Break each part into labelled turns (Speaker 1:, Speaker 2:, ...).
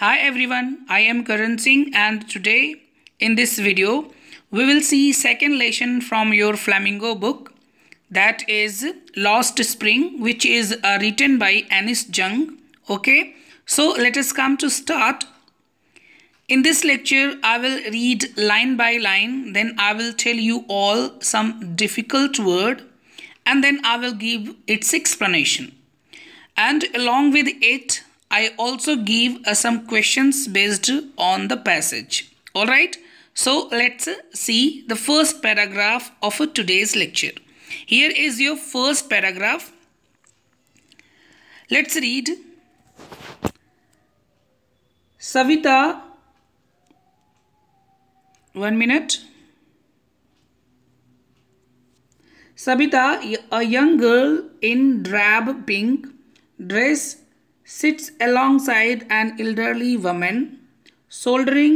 Speaker 1: Hi everyone, I am Karan Singh and today in this video we will see second lesson from your Flamingo book that is Lost Spring which is uh, written by Anis Jung. Okay, so let us come to start. In this lecture I will read line by line then I will tell you all some difficult word and then I will give its explanation and along with it I also give uh, some questions based on the passage. Alright, so let's see the first paragraph of today's lecture. Here is your first paragraph. Let's read. Savita, one minute. Savita, a young girl in drab pink dress sits alongside an elderly woman soldering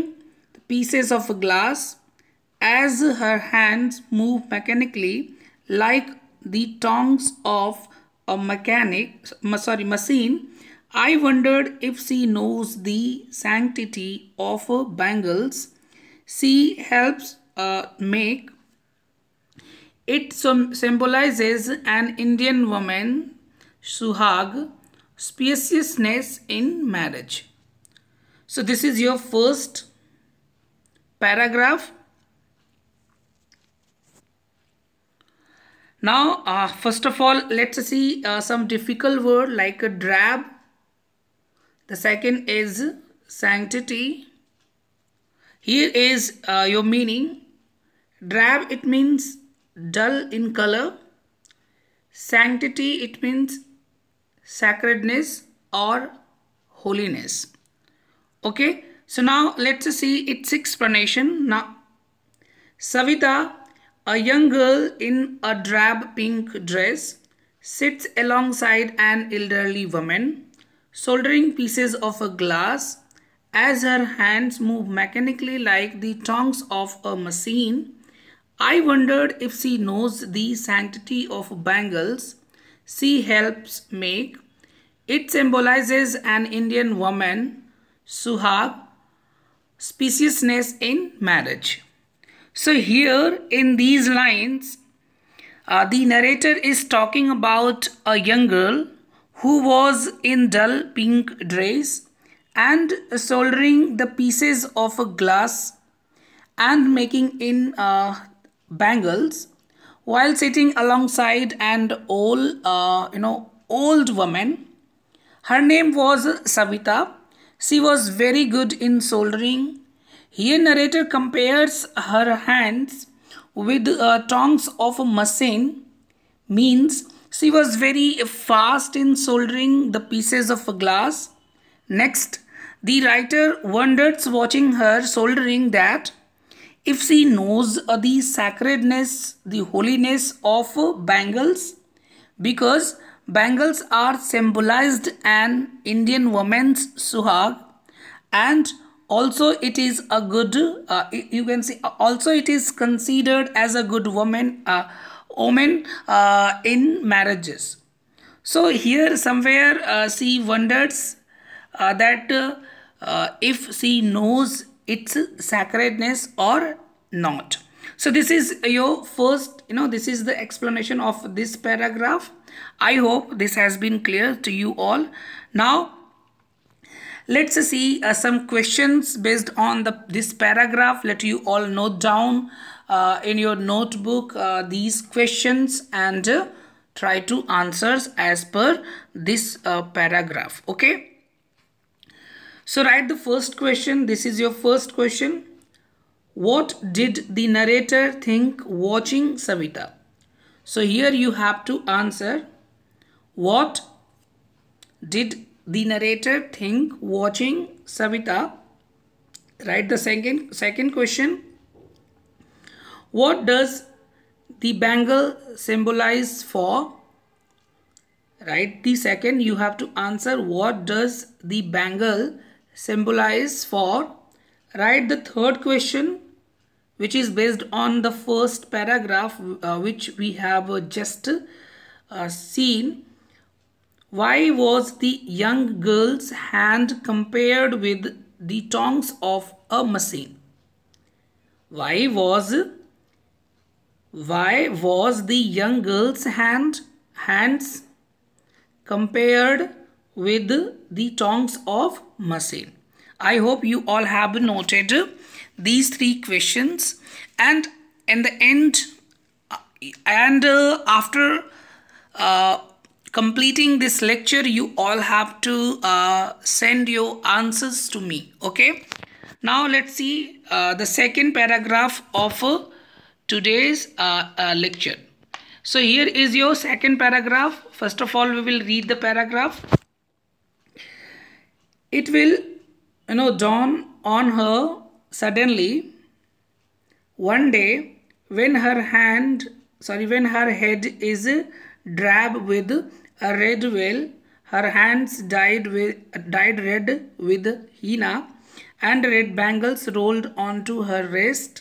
Speaker 1: the pieces of glass as her hands move mechanically like the tongs of a mechanic sorry machine i wondered if she knows the sanctity of bangles she helps uh, make it symbolizes an indian woman suhag Speciousness in marriage. So this is your first paragraph. Now, uh, first of all, let's see uh, some difficult word like a drab. The second is sanctity. Here is uh, your meaning. Drab, it means dull in color. Sanctity, it means sacredness or holiness. Okay, so now let's see its explanation. Now, Savita, a young girl in a drab pink dress, sits alongside an elderly woman, soldering pieces of a glass as her hands move mechanically like the tongs of a machine. I wondered if she knows the sanctity of bangles she helps make it symbolizes an Indian woman, suhab, speciousness in marriage. So here in these lines, uh, the narrator is talking about a young girl who was in dull pink dress and soldering the pieces of a glass and making in uh, bangles while sitting alongside an old, uh, you know, old woman her name was Savita. She was very good in soldering. Here narrator compares her hands with uh, tongs of a machine. Means she was very fast in soldering the pieces of glass. Next, the writer wonders watching her soldering that if she knows uh, the sacredness, the holiness of bangles because Bangles are symbolized an Indian woman's suhag and also it is a good uh, you can see uh, also it is considered as a good woman uh, omen uh, in marriages. So here somewhere uh, she wonders uh, that uh, if she knows its sacredness or not so this is your first you know this is the explanation of this paragraph i hope this has been clear to you all now let's see uh, some questions based on the this paragraph let you all note down uh, in your notebook uh, these questions and uh, try to answers as per this uh, paragraph okay so write the first question this is your first question what did the narrator think watching Savita? So here you have to answer what did the narrator think watching Savita? Write the second, second question. What does the bangle symbolize for? Write the second. You have to answer what does the bangle symbolize for? Write the third question which is based on the first paragraph uh, which we have uh, just uh, seen. Why was the young girl's hand compared with the tongs of a machine? Why was why was the young girl's hand hands compared with the tongs of machine? I hope you all have noted these three questions and in the end uh, and uh, after uh, completing this lecture you all have to uh, send your answers to me okay now let's see uh, the second paragraph of uh, today's lecture so here is your second paragraph first of all we will read the paragraph it will you know, dawn on her suddenly one day when her hand, sorry, when her head is drab with a red veil, her hands dyed, with, dyed red with henna and red bangles rolled onto her wrist.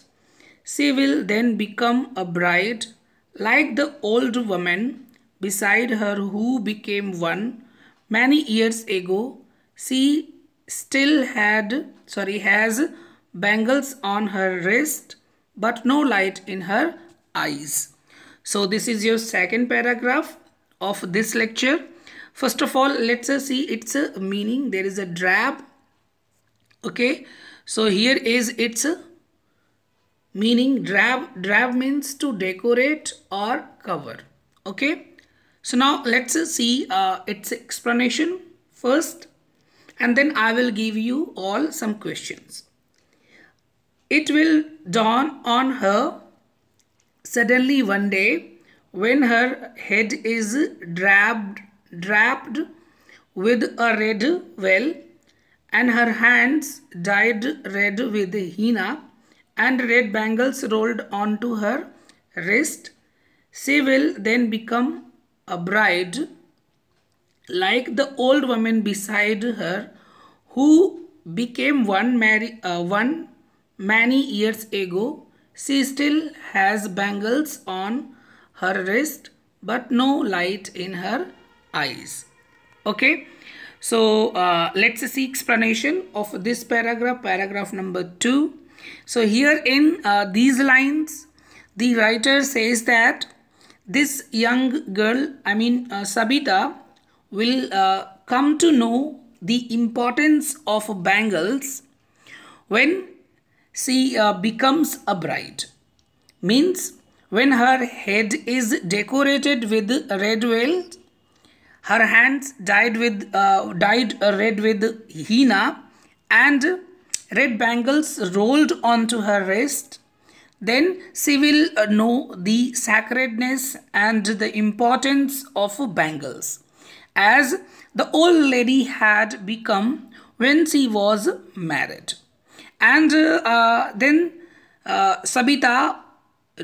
Speaker 1: She will then become a bride like the old woman beside her who became one many years ago. She still had, sorry, has bangles on her wrist but no light in her eyes. So this is your second paragraph of this lecture. First of all, let's uh, see its uh, meaning. There is a drab. Okay. So here is its uh, meaning. Drab, drab means to decorate or cover. Okay. So now let's see uh, its explanation. First, and then I will give you all some questions. It will dawn on her suddenly one day when her head is drabbed, draped with a red veil and her hands dyed red with henna and red bangles rolled onto her wrist. She will then become a bride like the old woman beside her who became one, marry, uh, one many years ago. She still has bangles on her wrist but no light in her eyes. Okay. So uh, let's see explanation of this paragraph, paragraph number 2. So here in uh, these lines, the writer says that this young girl, I mean uh, Sabita, will uh, come to know the importance of bangles when she uh, becomes a bride. Means when her head is decorated with red veil, her hands dyed with uh, dyed red with henna, and red bangles rolled onto her wrist. Then she will uh, know the sacredness and the importance of bangles as the old lady had become when she was married. And uh, then uh, Sabita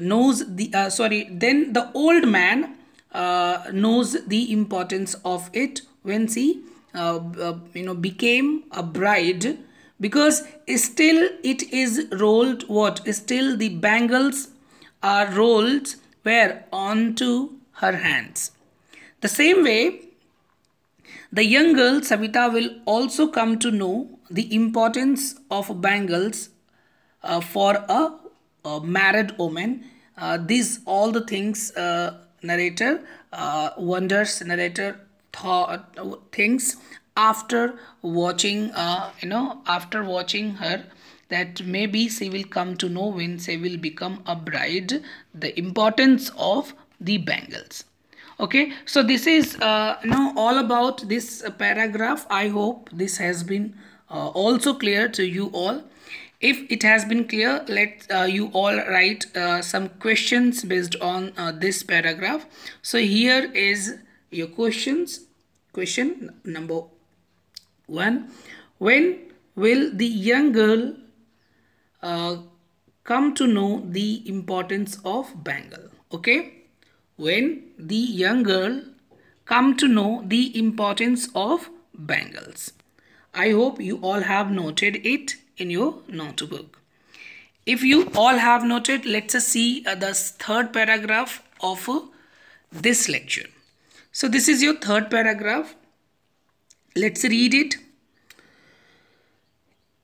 Speaker 1: knows the, uh, sorry, then the old man uh, knows the importance of it when she, uh, uh, you know, became a bride because still it is rolled what? Still the bangles are rolled where? Onto her hands. The same way, the young girl Savita will also come to know the importance of bangles uh, for a, a, married woman. Uh, these all the things uh, narrator uh, wonders narrator thought things after watching uh, you know after watching her that maybe she will come to know when she will become a bride the importance of the bangles okay so this is uh, now all about this paragraph i hope this has been uh, also clear to you all if it has been clear let uh, you all write uh, some questions based on uh, this paragraph so here is your questions question number one when will the young girl uh, come to know the importance of bangle okay when the young girl come to know the importance of bangles. I hope you all have noted it in your notebook. If you all have noted, let's see uh, the third paragraph of uh, this lecture. So this is your third paragraph. Let's read it.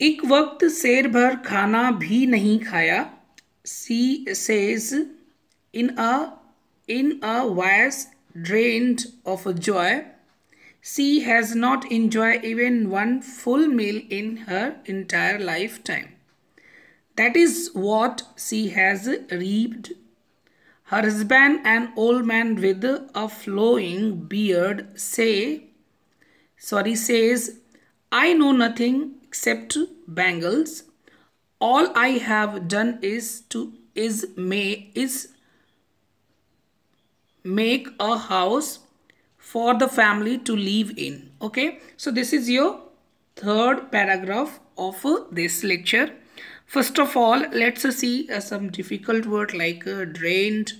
Speaker 1: एक वक्त शेर भर खाना भी नहीं खाया she says in a wise drained of joy. She has not enjoyed even one full meal in her entire lifetime. That is what she has reaped. Her husband, an old man with a flowing beard, say, sorry, says, I know nothing except bangles. All I have done is to is may is make a house for the family to live in. Okay. So this is your third paragraph of uh, this lecture. First of all, let's uh, see uh, some difficult word like uh, drained.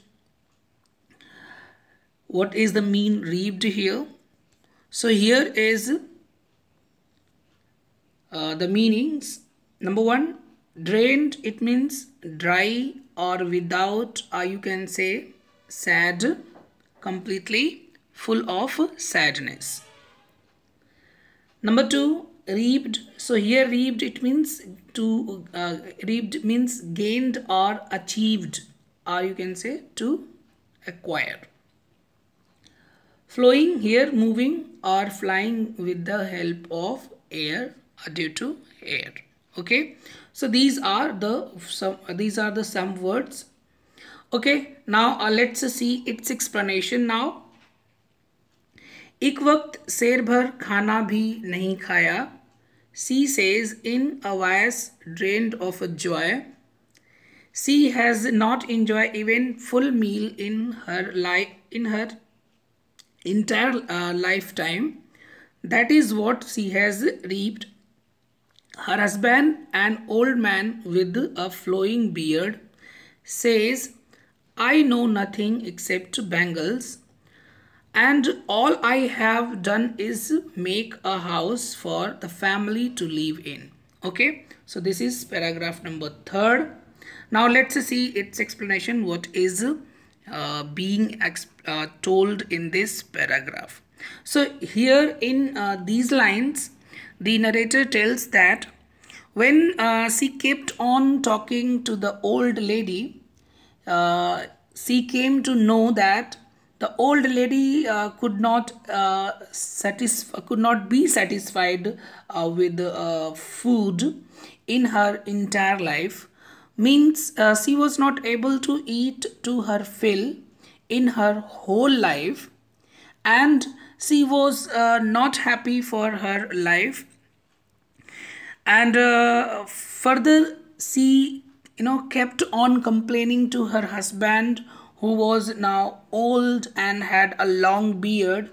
Speaker 1: What is the mean reaped here? So here is uh, the meanings. Number one, drained, it means dry or without or you can say sad completely full of sadness. Number two, reaped. So here reaped it means to uh, reaped means gained or achieved or you can say to acquire. Flowing here moving or flying with the help of air due to air. Okay. So these are the some these are the some words Okay, now uh, let's see its explanation now. Ek vakt ser bhar khana bhi nahi khaya. C says in a voice drained of joy. she has not enjoyed even full meal in her life in her entire uh, lifetime. That is what she has reaped. Her husband, an old man with a flowing beard, says I know nothing except bangles and all I have done is make a house for the family to live in. Okay, so this is paragraph number third. Now let's see its explanation. What is uh, being uh, told in this paragraph? So here in uh, these lines, the narrator tells that when uh, she kept on talking to the old lady, uh, she came to know that the old lady uh, could not uh, could not be satisfied uh, with uh, food in her entire life means uh, she was not able to eat to her fill in her whole life and she was not happy for her life and further she you know kept on complaining to her husband who was now old and had a long beard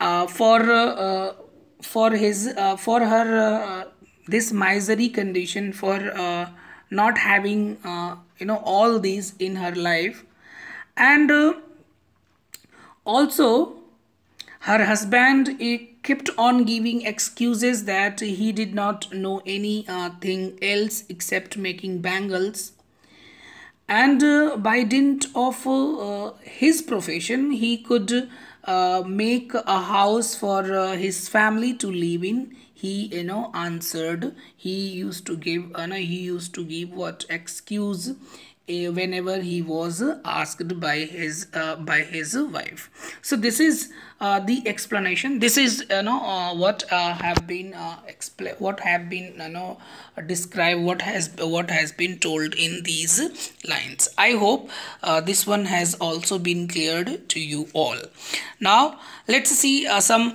Speaker 1: uh, for uh, for his uh, for her uh, this misery condition for uh, not having uh, you know all these in her life and also her husband it, kept on giving excuses that he did not know anything uh, else except making bangles. And uh, by dint of uh, his profession, he could uh, make a house for uh, his family to live in. He, you know, answered. He used to give, uh, no, he used to give what excuse whenever he was asked by his uh, by his wife so this is uh, the explanation this is you know uh, what uh, have been uh, explain what have been you know described what has what has been told in these lines i hope uh, this one has also been cleared to you all now let's see some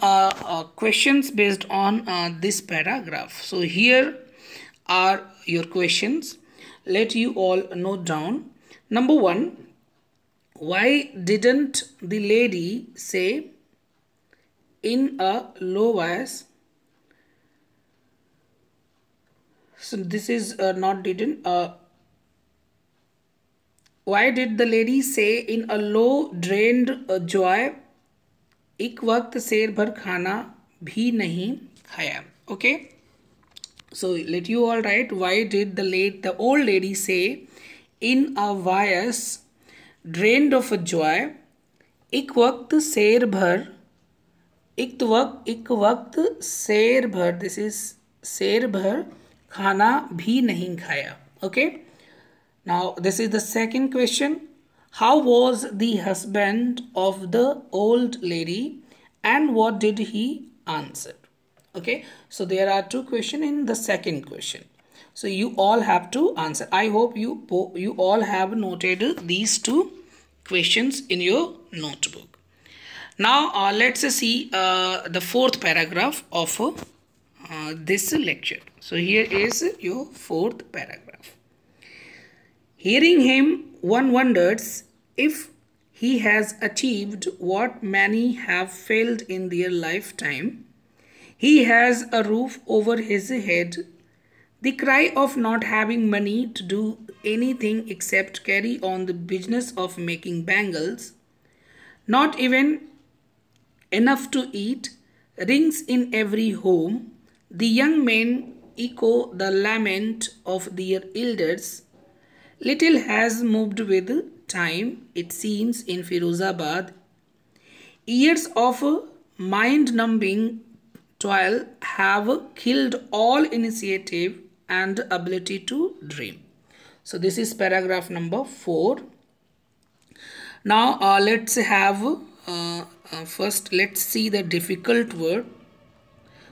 Speaker 1: questions based on this paragraph so here are your questions let you all note down. Number 1 why didn't the lady say in a low voice? So this is uh, not didn't. Uh, why did the lady say in a low drained uh, joy? ek waqt sher bhar khana bhi nahi khaya okay? So let you all write why did the late the old lady say in a vias drained of a joy ik vakt ser bhar ik vakt ik vakt ser bhar this is ser bhar khana bhi nahi khaya okay now this is the second question how was the husband of the old lady and what did he answer okay so there are two question in the second question so you all have to answer i hope you you all have noted these two questions in your notebook now uh, let's see uh, the fourth paragraph of uh, this lecture so here is your fourth paragraph hearing him one wonders if he has achieved what many have failed in their lifetime he has a roof over his head. The cry of not having money to do anything except carry on the business of making bangles, not even enough to eat, rings in every home. The young men echo the lament of their elders. Little has moved with time, it seems, in Firozabad. Years of mind numbing 12 have killed all initiative and ability to dream. So this is paragraph number 4. Now uh, let's have uh, uh, first let's see the difficult word.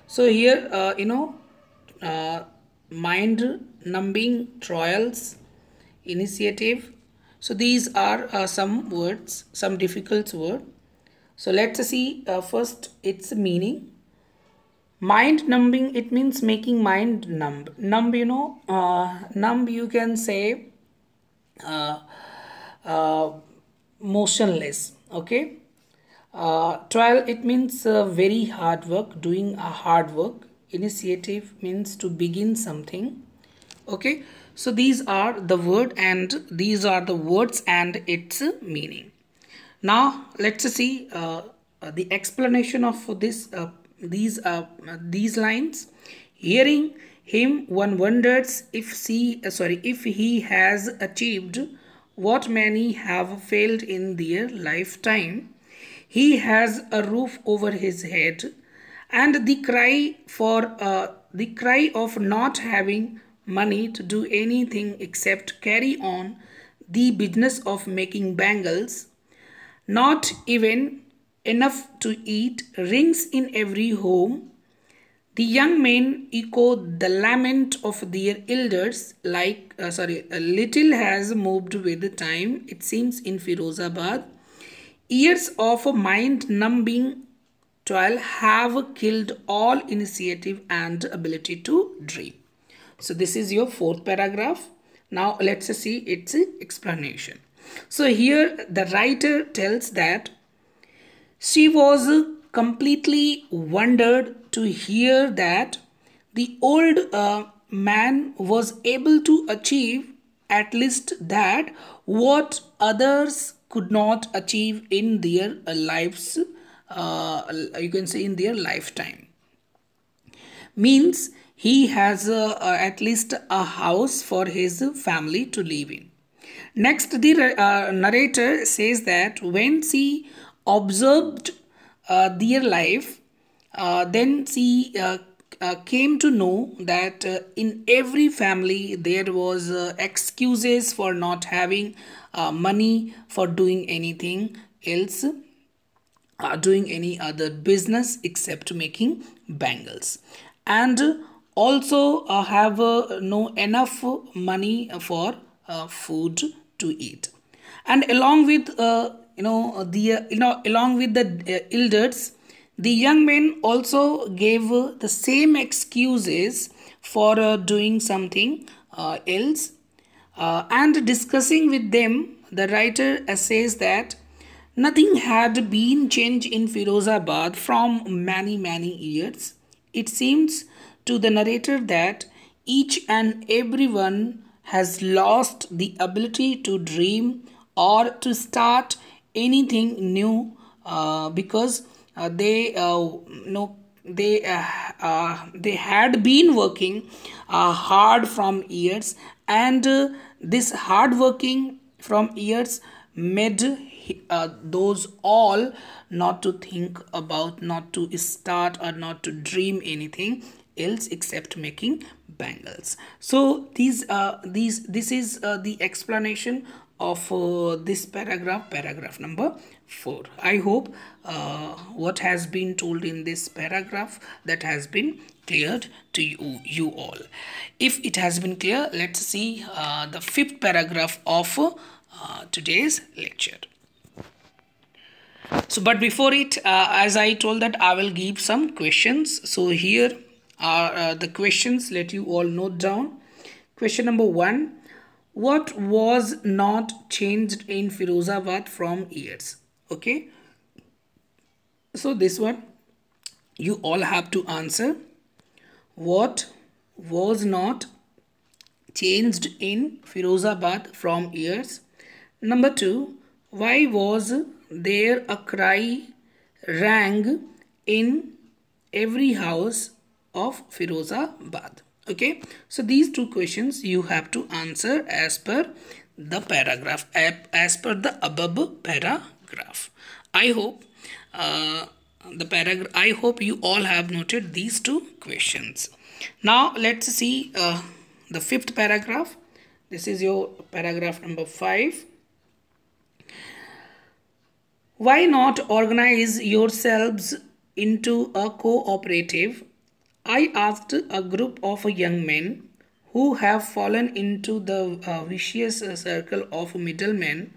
Speaker 1: So here uh, you know uh, mind numbing trials initiative. So these are uh, some words some difficult word. So let's see first its meaning mind numbing it means making mind numb numb you know uh, numb you can say uh, uh, motionless okay uh, trial it means uh, very hard work doing a hard work initiative means to begin something okay so these are the word and these are the words and its meaning now let's see uh, the explanation of this uh, these are uh, these lines hearing him one wonders if she uh, sorry if he has achieved what many have failed in their lifetime he has a roof over his head and the cry for uh, the cry of not having money to do anything except carry on the business of making bangles not even enough to eat rings in every home. The young men echo the lament of their elders like, uh, sorry, little has moved with the time, it seems in Firozabad. Years of mind-numbing toil have killed all initiative and ability to dream. So this is your fourth paragraph. Now let's see its explanation. So here the writer tells that she was completely wondered to hear that the old uh, man was able to achieve at least that what others could not achieve in their lives uh, you can say in their lifetime means he has uh, uh, at least a house for his family to live in next the uh, narrator says that when she observed uh, their life, uh, then she uh, uh, came to know that uh, in every family there was excuses for not having money for doing anything else, doing any other business except making bangles. And also have no enough money for food to eat and along with uh, you know the uh, you know along with the uh, elders the young men also gave uh, the same excuses for uh, doing something else and discussing with them the writer says that nothing had been changed in Firozabad from many many years it seems to the narrator that each and everyone has lost the ability to dream or to start anything new uh, because uh, they uh, no they uh, uh, they had been working uh, hard from years and this hard working from years made those all not to think about not to start or not to dream anything else except making bangles so these uh, these this is uh, the explanation of uh, this paragraph paragraph number 4 i hope uh, what has been told in this paragraph that has been cleared to you, you all if it has been clear let's see uh, the fifth paragraph of uh, today's lecture so but before it uh, as i told that i will give some questions so here are uh, the questions let you all note down question number 1 what was not changed in Firozabad from years okay so this one you all have to answer what was not changed in Firozabad from years number 2 why was there a cry rang in every house of Firozabad okay so these two questions you have to answer as per the paragraph as per the above paragraph i hope uh, the paragraph i hope you all have noted these two questions now let's see uh, the fifth paragraph this is your paragraph number 5 why not organize yourselves into a cooperative I asked a group of young men who have fallen into the uh, vicious uh, circle of middlemen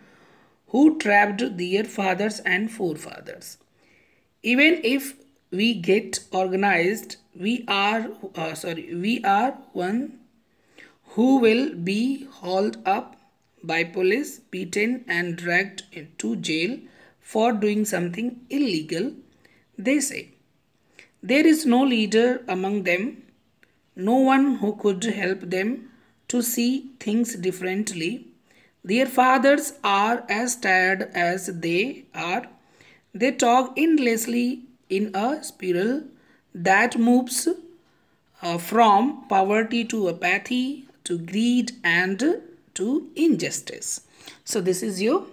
Speaker 1: who trapped their fathers and forefathers. Even if we get organized, we are uh, sorry, we are one who will be hauled up by police, beaten and dragged into jail for doing something illegal, they say. There is no leader among them, no one who could help them to see things differently. Their fathers are as tired as they are. They talk endlessly in a spiral that moves uh, from poverty to apathy to greed and to injustice. So, this is your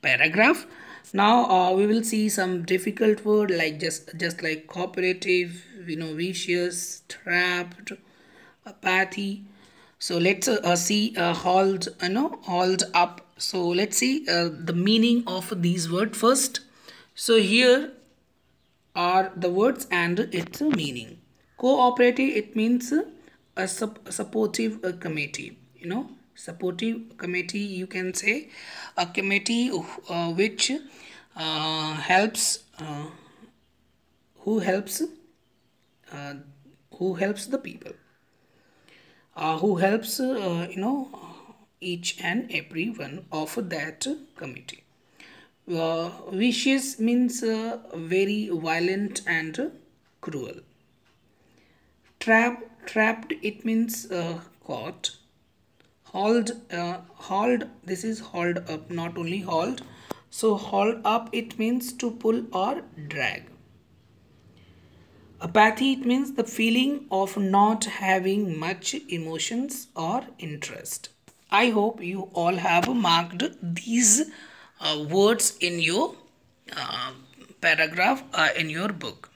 Speaker 1: paragraph now uh, we will see some difficult word like just just like cooperative you know vicious trapped apathy so let's uh, uh see uh, hold you know hold up so let's see uh, the meaning of these word first so here are the words and its meaning cooperative it means a, uh, sup supportive uh, committee you know supportive committee you can say a committee uh, which uh, helps uh, who helps uh, who helps the people uh, who helps uh, you know each and every one of that committee vicious means very violent and cruel trap trapped it means caught hauled uh, hauled this is hauled up not only hauled so hauled up it means to pull or drag apathy it means the feeling of not having much emotions or interest i hope you all have marked these uh, words in your uh, paragraph uh, in your book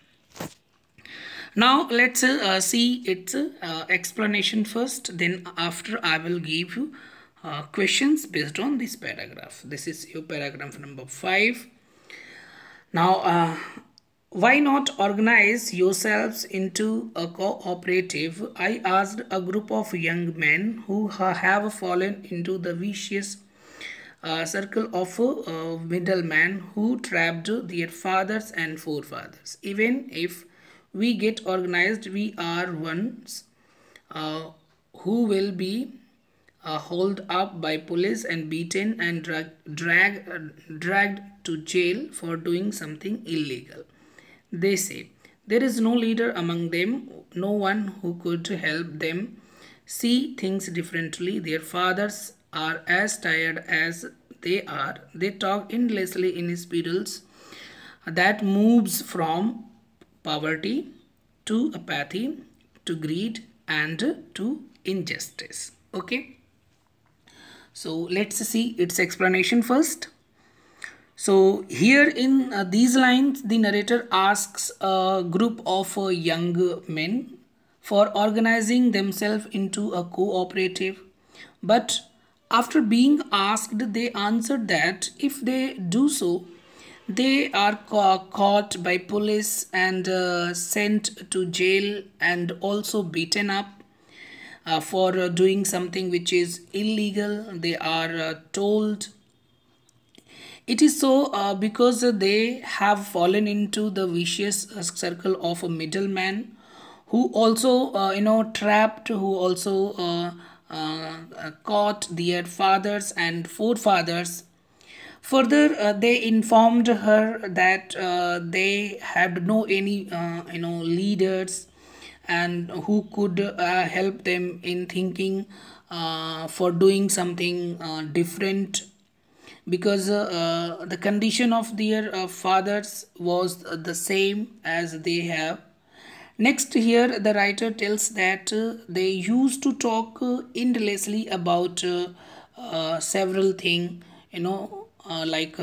Speaker 1: now let's uh, see its uh, explanation first. Then after I will give you uh, questions based on this paragraph. This is your paragraph number 5. Now uh, why not organize yourselves into a cooperative? I asked a group of young men who have fallen into the vicious uh, circle of uh, middlemen who trapped their fathers and forefathers. Even if we get organized we are ones uh, who will be uh, hauled up by police and beaten and drag, drag, uh, dragged to jail for doing something illegal. They say, There is no leader among them, no one who could help them see things differently. Their fathers are as tired as they are. They talk endlessly in spirals that moves from poverty, to apathy, to greed and to injustice. Okay. So let's see its explanation first. So here in uh, these lines, the narrator asks a group of uh, young men for organizing themselves into a cooperative. But after being asked, they answered that if they do so, they are ca caught by police and uh, sent to jail and also beaten up uh, for uh, doing something which is illegal. They are uh, told. It is so uh, because they have fallen into the vicious uh, circle of a middleman who also, you know, trapped, who also caught their fathers and forefathers Further, uh, they informed her that uh, they had no any uh, you know leaders and who could uh, help them in thinking uh, for doing something different because the condition of their fathers was the same as they have Next, here the writer tells that uh, they used to talk uh, endlessly about uh, several things, you know, uh, like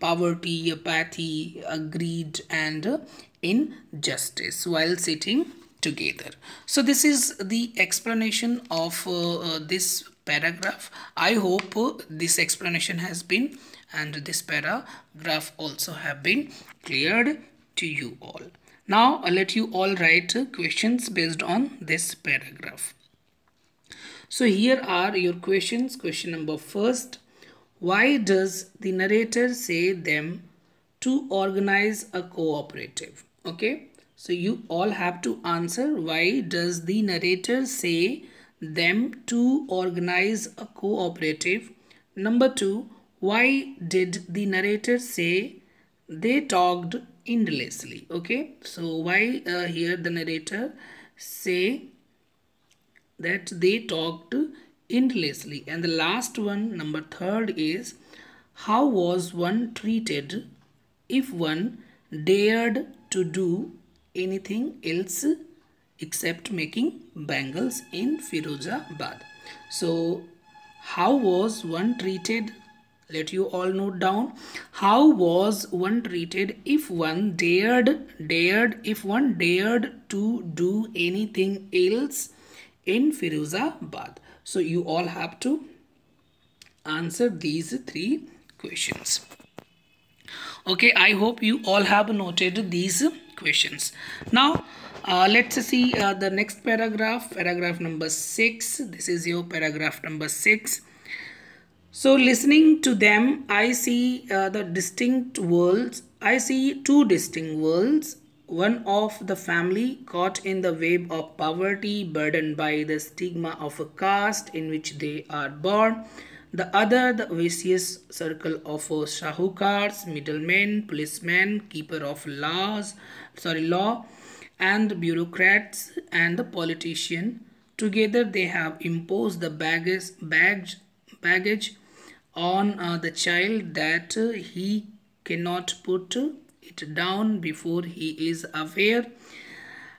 Speaker 1: poverty, apathy, greed and injustice while sitting together. So this is the explanation of uh, uh, this paragraph. I hope uh, this explanation has been and this paragraph also have been cleared to you all. Now I'll let you all write questions based on this paragraph. So here are your questions. Question number first. Why does the narrator say them to organize a cooperative? Okay, so you all have to answer why does the narrator say them to organize a cooperative? Number two, why did the narrator say they talked endlessly? Okay, so why uh, here the narrator say that they talked endlessly and the last one number third is how was one treated if one dared to do anything else except making bangles in Firozabad so how was one treated let you all note down how was one treated if one dared dared if one dared to do anything else in Firozabad so you all have to answer these three questions. Okay, I hope you all have noted these questions. Now, uh, let's see uh, the next paragraph, paragraph number 6. This is your paragraph number 6. So listening to them, I see uh, the distinct worlds. I see two distinct worlds one of the family caught in the web of poverty, burdened by the stigma of a caste in which they are born. The other, the vicious circle of shahukars, middlemen, policemen, keeper of laws, sorry, law, and bureaucrats and the politician. Together, they have imposed the baggage, baggage, baggage on uh, the child that uh, he cannot put it down before he is aware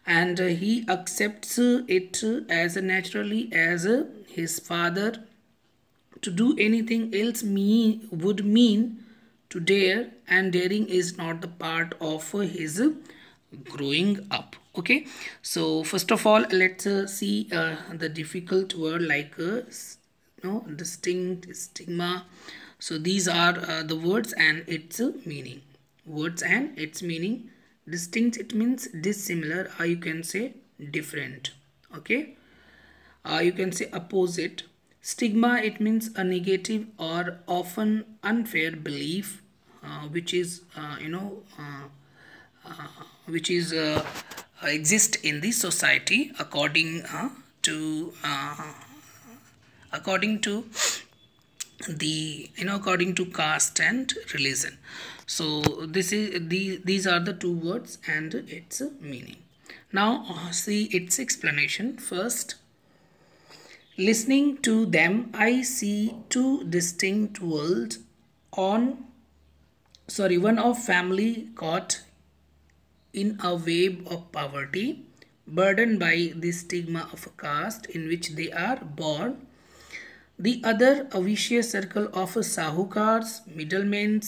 Speaker 1: and he accepts it as naturally as his father to do anything else me would mean to dare and daring is not the part of his growing up okay so first of all let's uh, see uh, the difficult word like uh, no distinct stigma so these are uh, the words and its meaning words and its meaning distinct it means dissimilar or you can say different okay uh, you can say opposite stigma it means a negative or often unfair belief uh, which is uh, you know uh, uh, which is uh, exist in the society according to according to the you know according to caste and religion so this is these these are the two words and its meaning now uh, see its explanation first listening to them i see two distinct worlds on sorry one of family caught in a wave of poverty burdened by the stigma of a caste in which they are born the other a vicious circle of sahukars middlemen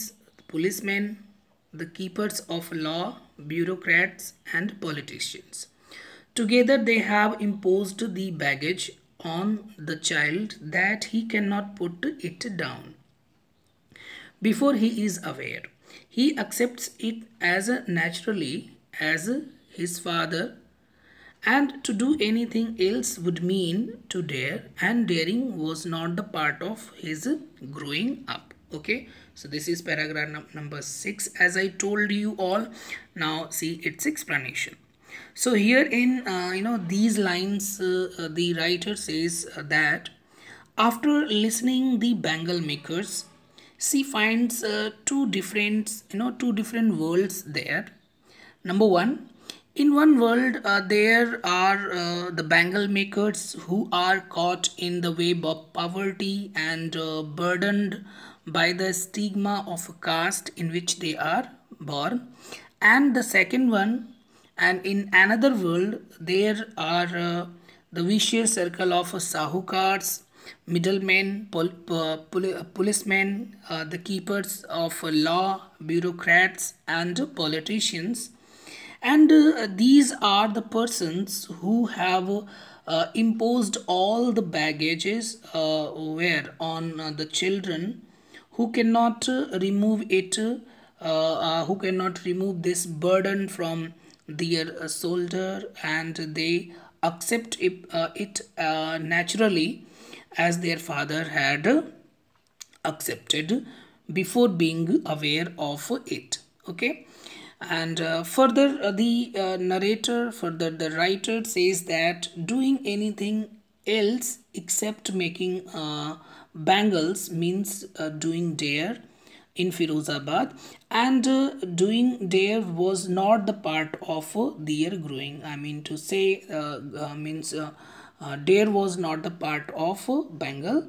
Speaker 1: policemen, the keepers of law, bureaucrats and politicians. Together they have imposed the baggage on the child that he cannot put it down before he is aware. He accepts it as naturally as his father and to do anything else would mean to dare and daring was not the part of his growing up. Okay so this is paragraph num number 6 as I told you all now see its explanation so here in uh, you know these lines uh, uh the writer says uh, that after listening the bangle makers she finds uh, two different you know two different worlds there number one in one world uh, there are uh, the bangle makers who are caught in the web of poverty and uh, burdened by the stigma of caste in which they are born and the second one and in another world there are uh, the vicious circle of uh, sahukars middlemen pol- uh, uh, policemen uh, the keepers of law bureaucrats and politicians and uh, these are the persons who have uh, imposed all the baggages where on the children who cannot remove it uh, uh, who cannot remove this burden from their uh, shoulder and they accept it, it naturally as their father had accepted before being aware of it okay and uh, further uh, the uh, narrator further the writer says that doing anything else except making Bangles means uh, doing dare in Firozabad and uh, doing dare was not the part of uh, their growing. I mean to say uh, uh, means uh, dare was not the part of Bengal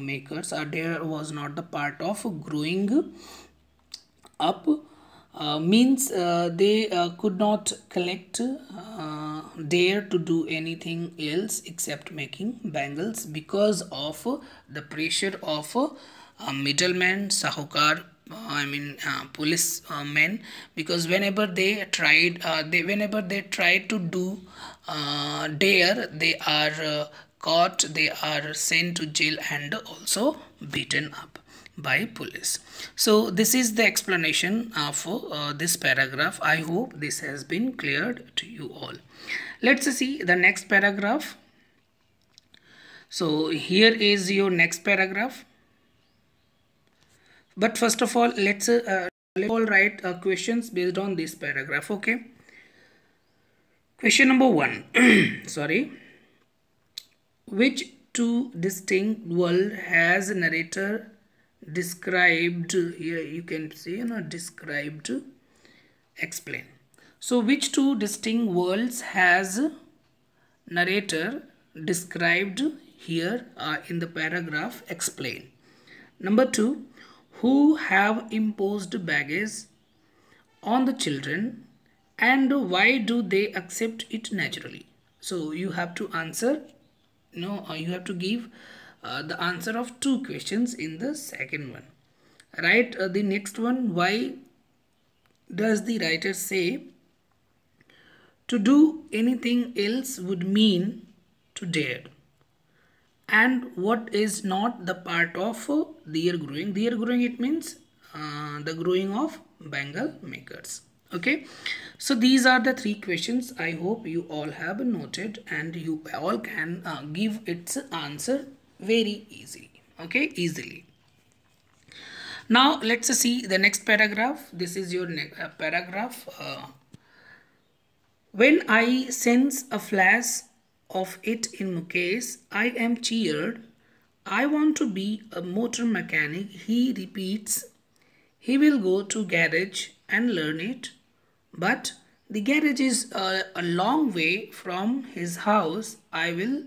Speaker 1: makers or dare was not the part of growing up means they could not collect dare to do anything else except making bangles because of the pressure of uh, a middleman, sahukar, uh, I mean uh, police uh, men because whenever they tried uh, they whenever they try to do uh, dare they are uh, caught they are sent to jail and also beaten up by police. So this is the explanation uh, for uh, this paragraph. I hope this has been cleared to you all. Let's see the next paragraph. So here is your next paragraph. But first of all, let's uh, all write uh, questions based on this paragraph. Okay. Question number one. Sorry. Which two distinct world has narrator described here you can see you know described explain so which two distinct worlds has narrator described here uh, in the paragraph explain number two who have imposed baggage on the children and why do they accept it naturally so you have to answer you no know, uh, you have to give uh, the answer of two questions in the second one right uh, the next one why does the writer say to do anything else would mean to dare and what is not the part of uh, the growing Their growing it means uh, the growing of bangle makers okay so these are the three questions i hope you all have noted and you all can uh, give its answer very easily okay easily now let's see the next paragraph this is your uh, paragraph uh, when i sense a flash of it in mukesh i am cheered i want to be a motor mechanic he repeats he will go to garage and learn it but the garage is uh, a long way from his house i will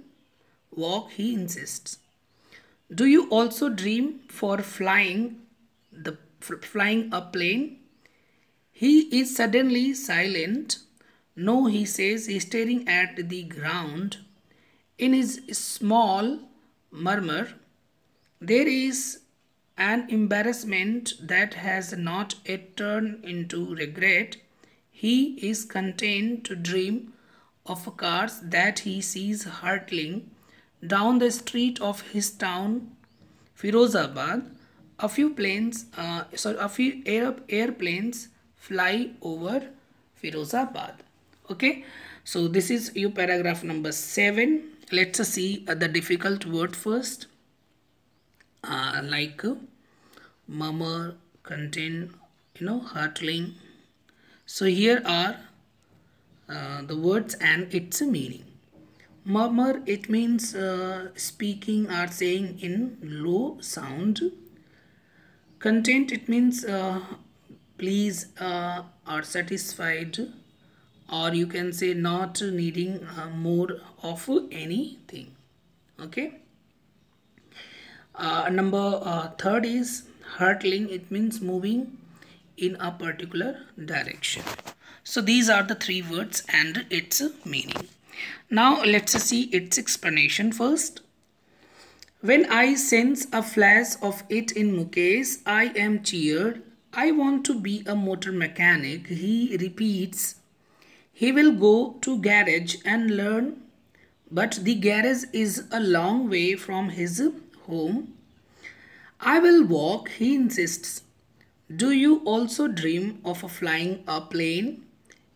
Speaker 1: walk he insists do you also dream for flying the flying a plane? He is suddenly silent. No, he says, staring at the ground. In his small murmur, there is an embarrassment that has not yet turned into regret. He is content to dream of cars that he sees hurtling down the street of his town, Firozabad, a few planes, uh, sorry, a few air, airplanes fly over Firozabad. Okay, so this is your paragraph number 7. Let's see uh, the difficult word first. Uh, like uh, murmur, contain, you know, hurtling. So here are uh, the words and its meaning. Murmur, it means uh, speaking or saying in low sound. Content, it means uh, please uh, or satisfied or you can say not needing uh, more of anything. Okay. Uh, number uh, third is hurtling. It means moving in a particular direction. So these are the three words and its meaning. Now let's see its explanation first. When I sense a flash of it in Mukesh, I am cheered. I want to be a motor mechanic, he repeats. He will go to garage and learn, but the garage is a long way from his home. I will walk, he insists. Do you also dream of flying a plane?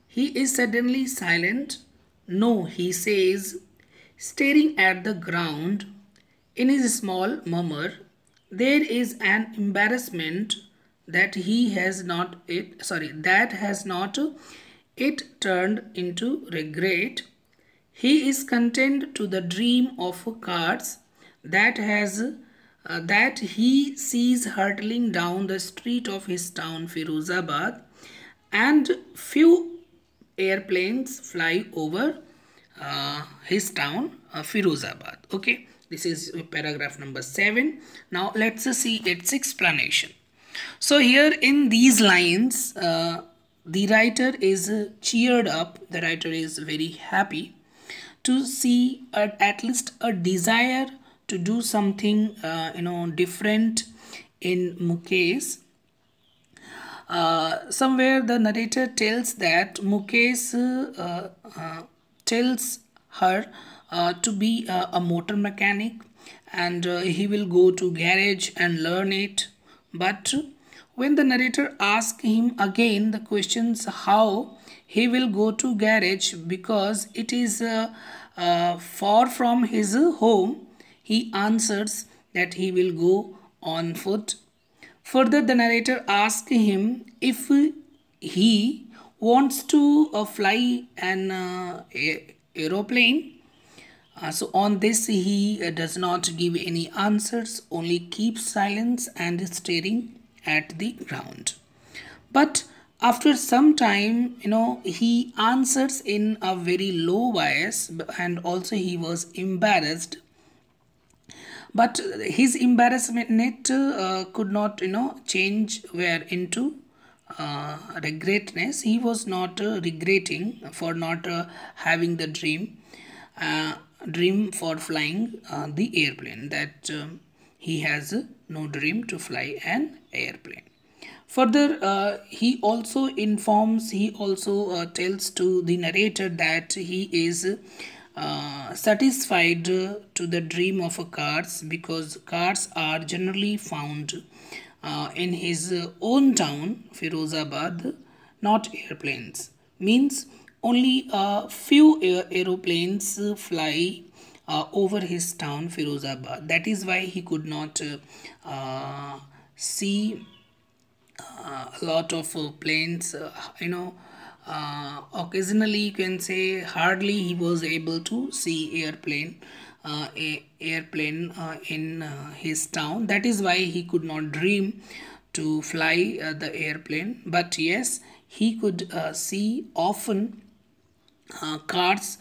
Speaker 1: He is suddenly silent no, he says, staring at the ground. In his small murmur, there is an embarrassment that he has not it sorry that has not it turned into regret he is content to the dream of cards that has uh, that he sees hurtling down the street of his town Firuzabad and few airplanes fly over uh, his town uh, Firozabad. Okay, this is paragraph number 7. Now let's uh, see its explanation. So here in these lines, uh, the writer is cheered up, the writer is very happy to see at least a desire to do something, uh, you know, different in Mukesh somewhere the narrator tells that Mukesh uh, uh, tells her uh, to be a motor mechanic and uh, he will go to garage and learn it but when the narrator asks him again the questions how he will go to garage because it is uh, far from his home he answers that he will go on foot Further, the narrator asks him if he wants to uh, fly an uh, aeroplane. Uh, so on this, he uh, does not give any answers, only keeps silence and staring at the ground. But after some time, you know, he answers in a very low voice and also he was embarrassed but his embarrassment uh, could not you know change where into uh, regretness he was not uh, regretting for not uh, having the dream uh, dream for flying uh, the airplane that he has no dream to fly an airplane further he also informs he also tells to the narrator that he is uh, satisfied to the dream of cards because cards are generally found uh, in his own town Firozabad not airplanes means only a few aeroplanes fly uh, over his town Firozabad that is why he could not uh, see uh, a lot of planes you know uh, occasionally you can say hardly he was able to see airplane uh, airplane uh, in uh, his town that is why he could not dream to fly uh, the airplane but yes he could uh, see often cars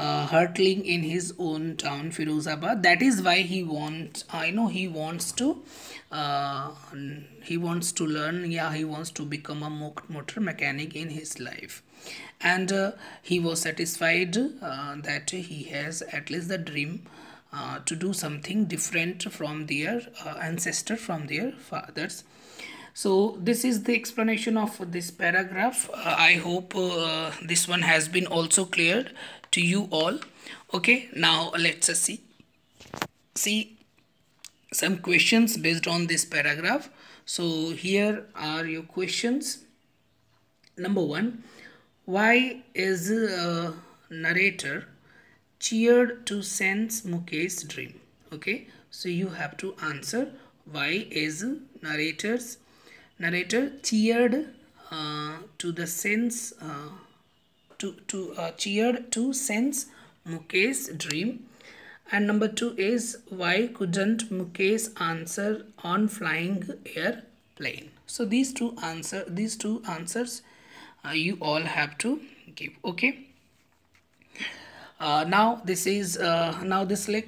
Speaker 1: uh, hurtling in his own town Firozabad. That is why he wants. I know he wants to. Uh, he wants to learn. Yeah, he wants to become a motor mechanic in his life, and uh, he was satisfied uh, that he has at least the dream. Uh, to do something different from their uh, ancestor from their fathers so this is the explanation of this paragraph uh, i hope uh, this one has been also cleared to you all okay now let's uh, see see some questions based on this paragraph so here are your questions number one why is uh, narrator cheered to sense mukesh's dream okay so you have to answer why is narrators narrator cheered uh, to the sense uh, to, to uh, cheered to sense Mukesh's dream. And number two is why couldn't Mukesh answer on flying airplane? So these two answer these two answers uh, you all have to give. Okay. Uh, now this is uh, now this uh,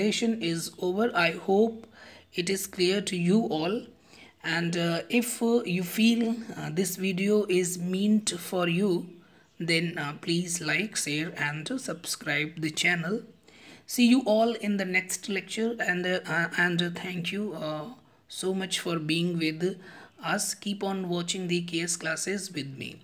Speaker 1: lesson is over. I hope it is clear to you all. And uh, if you feel uh, this video is meant for you, then uh, please like share and subscribe the channel see you all in the next lecture and uh, and thank you uh, so much for being with us keep on watching the ks classes with me